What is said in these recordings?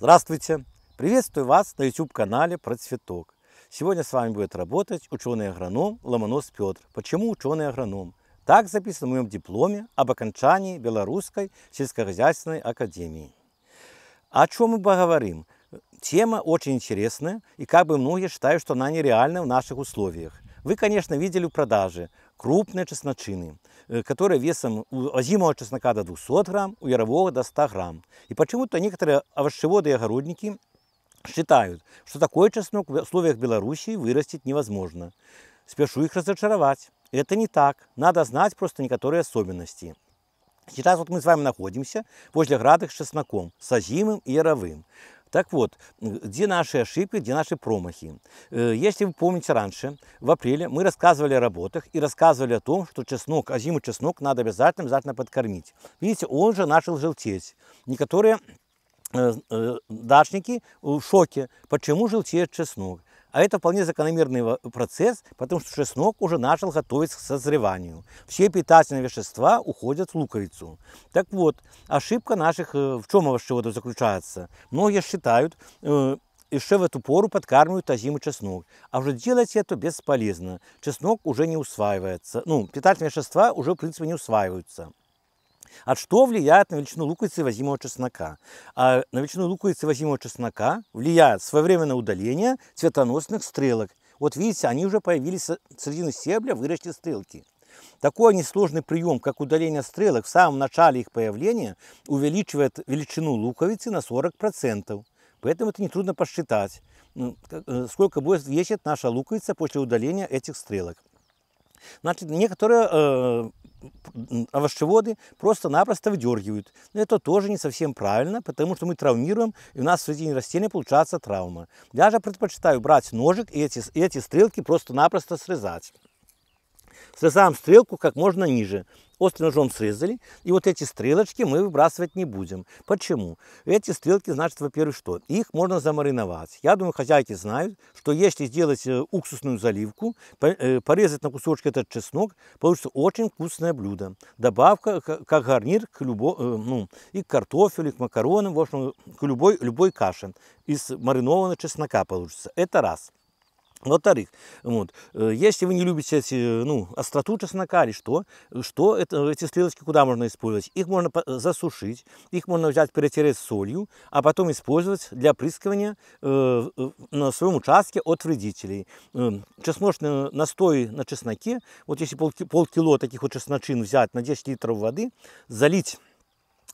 Здравствуйте! Приветствую вас на YouTube-канале «Про цветок». Сегодня с вами будет работать ученый-агроном Ломонос Петр. Почему ученый-агроном? Так записано в моем дипломе об окончании Белорусской сельскохозяйственной академии. О чем мы поговорим? Тема очень интересная, и как бы многие считают, что она нереальна в наших условиях. Вы, конечно, видели в продаже крупные чесночины, э, которые весом у озимого чеснока до 200 грамм, у ярового до 100 грамм. И почему-то некоторые овощеводы и огородники считают, что такой чеснок в условиях Беларуси вырастить невозможно. Спешу их разочаровать. Это не так. Надо знать просто некоторые особенности. Сейчас вот мы с вами находимся возле градых с чесноком, с озимым и яровым. Так вот, где наши ошибки, где наши промахи? Э, если вы помните раньше, в апреле мы рассказывали о работах и рассказывали о том, что чеснок, а чеснок надо обязательно, обязательно подкормить. Видите, он же начал желтеть. Некоторые э, э, дачники в шоке, почему желтеет чеснок. А это вполне закономерный процесс, потому что чеснок уже начал готовиться к созреванию. Все питательные вещества уходят в луковицу. Так вот, ошибка наших, э, в чем вообще вот заключается? Многие считают, э, еще в эту пору подкармливают тазимый чеснок. А уже делать это бесполезно. Чеснок уже не усваивается. Ну, питательные вещества уже, в принципе, не усваиваются. А что влияет на величину луковицы возимого чеснока? А на величину луковицы возимого чеснока влияет своевременное удаление цветоносных стрелок. Вот видите, они уже появились середины стебля, выросли стрелки. Такой несложный прием, как удаление стрелок в самом начале их появления, увеличивает величину луковицы на 40%. Поэтому это нетрудно посчитать, ну, э, сколько будет весить наша луковица после удаления этих стрелок. Значит, некоторые э, овощеводы а просто-напросто выдергивают. Но это тоже не совсем правильно, потому что мы травмируем, и у нас в сведении растения получается травма. Я же предпочитаю брать ножик и эти, и эти стрелки просто-напросто срезать. Срезаем стрелку как можно ниже. Острый ножом срезали, и вот эти стрелочки мы выбрасывать не будем. Почему? Эти стрелки, значит, во-первых, что? Их можно замариновать. Я думаю, хозяйки знают, что если сделать э, уксусную заливку, э, порезать на кусочки этот чеснок, получится очень вкусное блюдо. Добавка как гарнир к любо, э, ну, и к картофелю, и к макаронам, в общем, к любой, любой каше. Из маринованного чеснока получится. Это раз. Во-вторых, вот, э, если вы не любите эти, ну, остроту чеснока или что, что это, эти стрелочки куда можно использовать? Их можно засушить, их можно взять, перетереть солью, а потом использовать для опрыскивания э, на своем участке от вредителей. Э, чесночный настой на чесноке, вот если пол, полкило таких вот чесночин взять на 10 литров воды, залить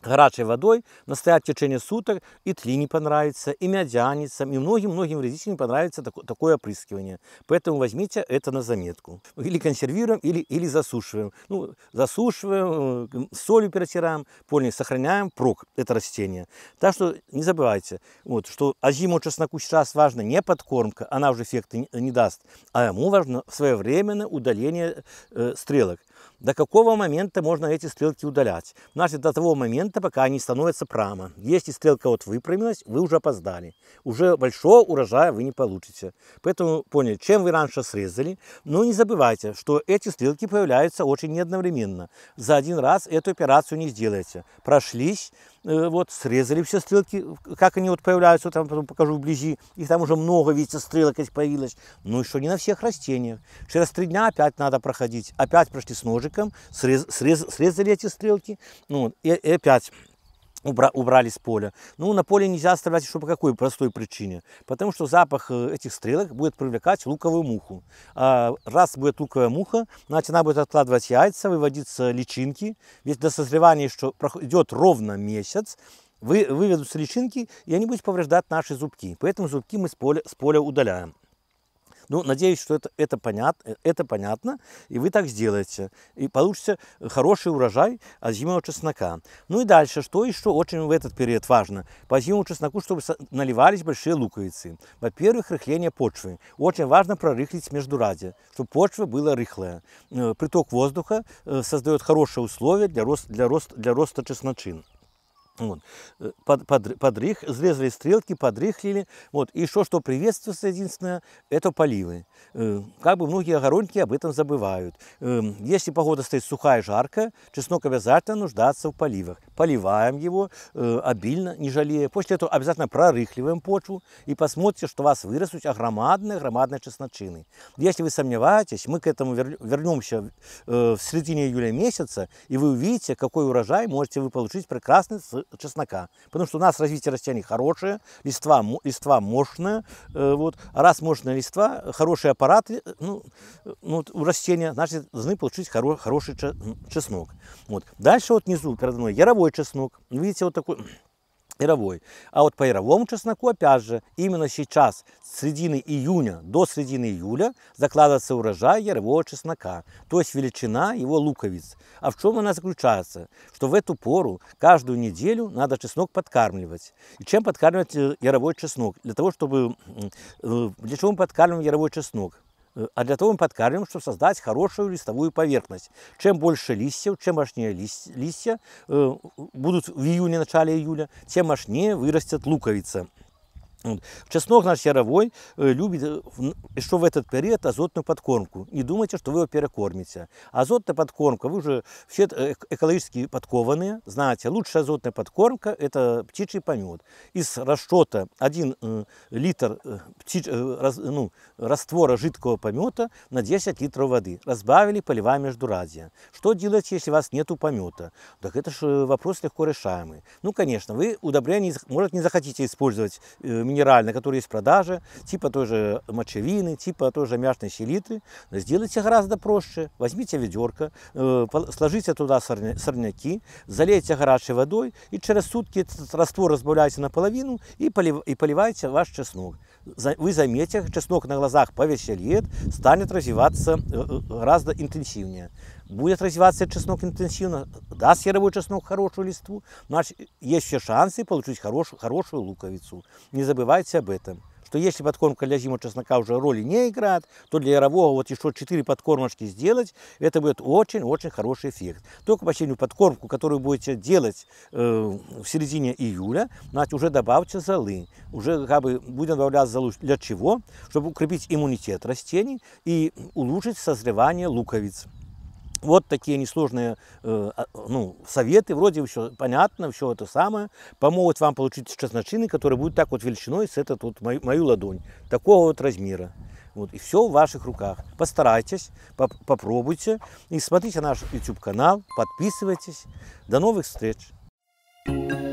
горячей водой, настоять в течение суток, и тли не понравится, и мядяницам, и многим-многим вредителям понравится такое опрыскивание. Поэтому возьмите это на заметку. Или консервируем, или, или засушиваем. Ну, засушиваем, э, солью перетираем, поле сохраняем прок это растение. Так что не забывайте, вот, что азиму чесноку сейчас важно не подкормка, она уже эффекта не, не даст, а ему важно своевременное удаление э, стрелок. До какого момента можно эти стрелки удалять? Значит, до того момента, пока они становятся прямо. Если стрелка вот выпрямилась, вы уже опоздали. Уже большого урожая вы не получите. Поэтому поняли, чем вы раньше срезали. Но не забывайте, что эти стрелки появляются очень неодновременно. За один раз эту операцию не сделаете. Прошлись, Э, вот, срезали все стрелки, как они вот появляются, вот там потом покажу вблизи, их там уже много, видите, стрелок этих появилось, но еще не на всех растениях. Через три дня опять надо проходить, опять прошли с ножиком, срез, срез, срезали эти стрелки, ну, и, и опять убра, убрали с поля. Ну, на поле нельзя оставлять еще по какой простой причине. Потому что запах э, этих стрелок будет привлекать луковую муху. А раз будет луковая муха, значит, она будет откладывать яйца, выводиться личинки. Ведь до созревания еще идет ровно месяц. Вы, выведутся личинки, и они будут повреждать наши зубки. Поэтому зубки мы с поля, с поля удаляем. Ну, надеюсь, что это, это, понят, э, это понятно, и вы так сделаете. И получится хороший урожай от чеснока. Ну и дальше, что еще очень в этот период важно? По зимнему чесноку, чтобы наливались большие луковицы. Во-первых, рыхление почвы. Очень важно прорыхлить между междурадие, чтобы почва была рыхлая. Э, приток воздуха э, создает хорошие условия для, рост, для, рост, для роста чесночин. Вот. Э, под, под, подрых, зрезали стрелки, подрыхлили. Вот. И что что приветствуется единственное, это поливы. Э, как бы многие огородники об этом забывают. Э, если погода стоит сухая и жаркая, чеснок обязательно нуждается в поливах. Поливаем его обильно, не жалея. После этого обязательно прорыхливаем почву и посмотрите, что у вас вырастут огромадные-огромадные чесночины. Если вы сомневаетесь, мы к этому вернемся в середине июля месяца, и вы увидите, какой урожай можете вы получить прекрасный чеснока. Потому что у нас развитие растений хорошее, листва, листва мощная. Э, вот. А раз мощная листва, хороший аппарат, э, ну, э, ну, вот у растения, значит, должны получить хоро хороший чеснок. Вот. Дальше вот внизу передо мной яровой чеснок. Видите, вот такой Яровой. А вот по яровому чесноку, опять же, именно сейчас, с середины июня до середины июля, закладывается урожай ярового чеснока, то есть величина его луковиц. А в чем она заключается? Что в эту пору каждую неделю надо чеснок подкармливать. И чем подкармливать э, яровой чеснок? Для того, чтобы... Э, для чего мы подкармливаем яровой чеснок? Э, а для того мы подкармливаем, чтобы создать хорошую листовую поверхность. Чем больше листьев, чем мощнее листья э, будут в июне, начале июля, тем мощнее вырастет луковица. Чеснок наш яровой э, любит, э, что в этот период, азотную подкормку. Не думайте, что вы его перекормите. Азотная подкормка, вы уже все э, экологически подкованные, знаете, лучшая азотная подкормка – это птичий помет. Из расчета 1 литр птич, ну, раствора жидкого помета на 10 литров воды. Разбавили поливая между разья. Что делать, если у вас нет помета? Так это же вопрос легко решаемый. Ну, конечно, вы удобрение, может, не захотите использовать минеральные, которые есть в продаже, типа той же мочевины, типа той же мячной селитры, сделайте гораздо проще. Возьмите ведерко, э, сложите туда сорняки, залейте горячей водой и через сутки этот раствор разбавляйте наполовину и поливайте ваш чеснок вы заметите, чеснок на глазах повеселеет, станет развиваться э, э, гораздо интенсивнее. Будет развиваться чеснок интенсивно, даст яровой чеснок хорошую листву, значит, есть все шансы получить хорош, хорошую луковицу. Не забывайте об этом что если подкормка для зимы чеснока уже роли не играет, то для ярового вот еще 4 подкормочки сделать, это будет очень-очень хороший эффект. Только по подкормку, которую будете делать э, в середине июля, значит, уже добавьте золы. Уже как бы будем добавлять золу для чего? Чтобы укрепить иммунитет растений и улучшить созревание луковиц. Вот такие несложные э, а, ну, советы, вроде все понятно, все это самое, помогут вам получить сейчас чесночины, которые будут так вот величиной с этот вот мою, мою ладонь, такого вот размера. Вот, и все в ваших руках. Постарайтесь, поп попробуйте. И смотрите наш YouTube-канал, подписывайтесь. До новых встреч! thank you